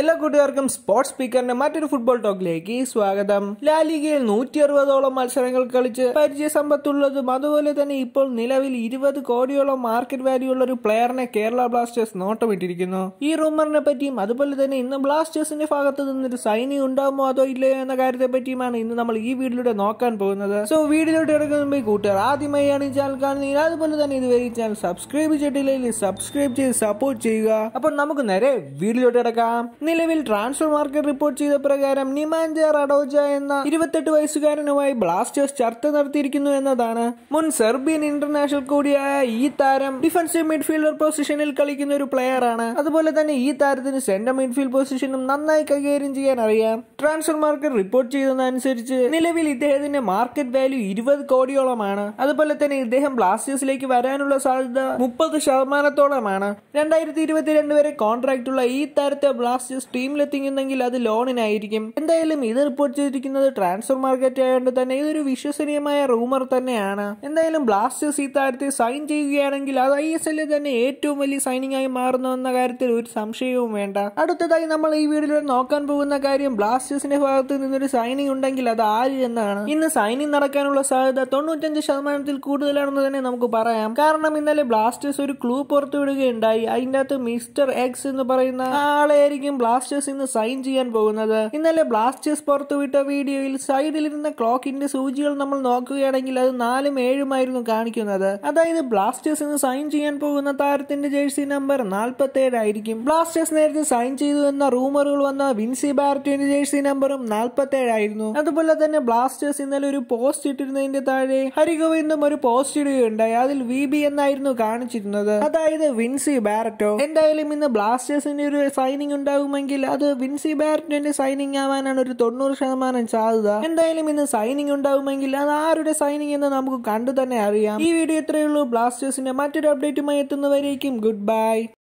എല്ലാ കൂട്ടുകാർക്കും സ്പോർട്സ് സ്പീക്കറിന്റെ മറ്റൊരു ഫുട്ബോൾ ടോക്കിലേക്ക് സ്വാഗതം ലാലിഗയിൽ നൂറ്റി അറുപതോളം മത്സരങ്ങൾ കളിച്ച് പരിചയ സമ്പത്തുള്ളതും അതുപോലെ തന്നെ ഇപ്പോൾ നിലവിൽ ഇരുപത് കോടിയോളം മാർക്കറ്റ് വാല്യൂ ഉള്ള ഒരു പ്ലെയറിനെ കേരള ബ്ലാസ്റ്റേഴ്സ് നോട്ടമിട്ടിരിക്കുന്നു ഈ റൂമറിനെ പറ്റിയും അതുപോലെ തന്നെ ഇന്ന് ബ്ലാസ്റ്റേഴ്സിന്റെ ഭാഗത്ത് നിന്നൊരു സൈനി ഉണ്ടാകുമോ അതോ ഇല്ലയോ എന്ന കാര്യത്തെ പറ്റിയുമാണ് ഇന്ന് നമ്മൾ ഈ വീഡിയോയിലൂടെ നോക്കാൻ പോകുന്നത് സോ വീഡിയോയിലോട്ട് കിടക്കുന്ന മുമ്പ് കൂട്ടുകാർ ആദ്യമായാണ് ഈ ചാനൽ കാണുന്നത് അതുപോലെ തന്നെ ഇതുവരെ ഈ ചാനൽ സബ്സ്ക്രൈബ് ചെയ്തിട്ടില്ലെങ്കിൽ സബ്സ്ക്രൈബ് ചെയ്ത് സപ്പോർട്ട് ചെയ്യുക അപ്പോൾ നമുക്ക് നേരെ വീഡിയോയിലോട്ട് കിടക്കാം നിലവിൽ ട്രാൻസ്ഫർ മാർക്കറ്റ് റിപ്പോർട്ട് ചെയ്ത പ്രകാരം നിമാൻജ റഡോജ എന്ന ഇരുപത്തെട്ട് വയസ്സുകാരനുമായി ബ്ലാസ്റ്റേഴ്സ് ചർച്ച നടത്തിയിരിക്കുന്നു എന്നതാണ് മുൻ സെർബിയൻ ഇന്റർനാഷണൽ കൂടിയായ ഈ താരം ഡിഫൻസീവ് മിഡ്ഫീൽഡർ പൊസിഷനിൽ കളിക്കുന്ന ഒരു പ്ലെയർ ആണ് അതുപോലെ തന്നെ ഈ താരത്തിന് സെന്റർ മിഡ്ഫീൽഡ് പൊസിഷനും നന്നായി കൈകാര്യം ചെയ്യാൻ അറിയാം ട്രാൻസ്ഫർ മാർക്കറ്റ് റിപ്പോർട്ട് ചെയ്തതനുസരിച്ച് നിലവിൽ ഇദ്ദേഹത്തിന്റെ മാർക്കറ്റ് വാല്യൂ ഇരുപത് കോടിയോളമാണ് അതുപോലെ തന്നെ ഇദ്ദേഹം ബ്ലാസ്റ്റേഴ്സിലേക്ക് വരാനുള്ള സാധ്യത മുപ്പത് ശതമാനത്തോളമാണ് രണ്ടായിരത്തി ഇരുപത്തിരണ്ട് വരെ കോൺട്രാക്റ്റുള്ള ഈ താരത്തെ ബ്ലാസ്റ്റേഴ്സ് സ്ട്രീമിലെത്തിക്കുന്നെങ്കിൽ അത് ലോണിനായിരിക്കും എന്തായാലും ഇത് റിപ്പോർട്ട് ചെയ്തിരിക്കുന്നത് ട്രാൻസ്ഫർ മാർക്കറ്റ് ആയതുകൊണ്ട് തന്നെ ഇതൊരു വിശ്വസനീയമായ റൂമർ തന്നെയാണ് എന്തായാലും ബ്ലാസ്റ്റേഴ്സ് ഈ താരത്തെ സൈൻ ചെയ്യുകയാണെങ്കിൽ അത് ഐ എസ് എല്ലിൽ തന്നെ ഏറ്റവും വലിയ സൈനിങ് ആയി മാറുന്നു എന്ന കാര്യത്തിൽ ഒരു സംശയവും വേണ്ട അടുത്തതായി നമ്മൾ ഈ വീഡിയോയിൽ നോക്കാൻ പോകുന്ന കാര്യം ബ്ലാസ്റ്റേഴ്സിന്റെ ഭാഗത്ത് നിന്നൊരു സൈനിങ് ഉണ്ടെങ്കിൽ അത് ആര് എന്നാണ് ഇന്ന് സൈനിങ് നടക്കാനുള്ള സാധ്യത തൊണ്ണൂറ്റഞ്ച് ശതമാനത്തിൽ കൂടുതലാണെന്ന് തന്നെ നമുക്ക് പറയാം കാരണം ഇന്നലെ ബ്ലാസ്റ്റേഴ്സ് ഒരു ക്ലൂ പുറത്തുവിടുകയുണ്ടായി അതിൻ്റെ അകത്ത് മിസ്റ്റർ എക്സ് എന്ന് പറയുന്ന ആളെയായിരിക്കും ബ്ലാസ്റ്റേഴ്സ് ഇന്ന് സൈൻ ചെയ്യാൻ പോകുന്നത് ഇന്നലെ ബ്ലാസ്റ്റേഴ്സ് പുറത്തുവിട്ട വീഡിയോയിൽ സൈഡിലിരുന്ന ക്ലോക്കിന്റെ സൂചികൾ നമ്മൾ നോക്കുകയാണെങ്കിൽ അത് നാലും ഏഴുമായിരുന്നു കാണിക്കുന്നത് അതായത് ബ്ലാസ്റ്റേഴ്സ് ഇന്ന് സൈൻ ചെയ്യാൻ പോകുന്ന താരത്തിന്റെ ജേഴ്സി നമ്പർ നാൽപ്പത്തി ഏഴായിരിക്കും ബ്ലാസ്റ്റേഴ്സ് നേരത്തെ സൈൻ ചെയ്തു എന്ന റൂമറുകൾ വന്ന വിൻസി ബാർട്ടിന്റെ ജേഴ്സി നമ്പറും നാൽപ്പത്തി ഏഴായിരുന്നു അതുപോലെ തന്നെ ബ്ലാസ്റ്റേഴ്സ് ഇന്നലെ ഒരു പോസ്റ്റ് ഇട്ടിരുന്നതിന്റെ താഴെ ഹരികോവിന്ദും ഒരു പോസ്റ്റ് ഇടുകയുണ്ടായി അതിൽ വി ബി എന്നായിരുന്നു കാണിച്ചിരുന്നത് അതായത് വിൻസി ബാരറ്റോ എന്തായാലും ഇന്ന് ബ്ലാസ്റ്റേഴ്സിന്റെ ഒരു സൈനിങ് ഉണ്ടാകും ആകുമെങ്കിൽ അത് വിൻസി ബാരറ്റിന്റെ സൈനിങ് ആവാനാണ് ഒരു തൊണ്ണൂറ് ശതമാനം സാധ്യത എന്തായാലും ഇന്ന് സൈനിങ് ഉണ്ടാവുമെങ്കിൽ അത് ആരുടെ സൈനിങ് എന്ന് നമുക്ക് കണ്ടു തന്നെ അറിയാം ഈ വീഡിയോ ഇത്രയുള്ളൂ ബ്ലാസ്റ്റേഴ്സിന്റെ മറ്റൊരു അപ്ഡേറ്റുമായി എത്തുന്നവരേക്കും ഗുഡ് ബൈ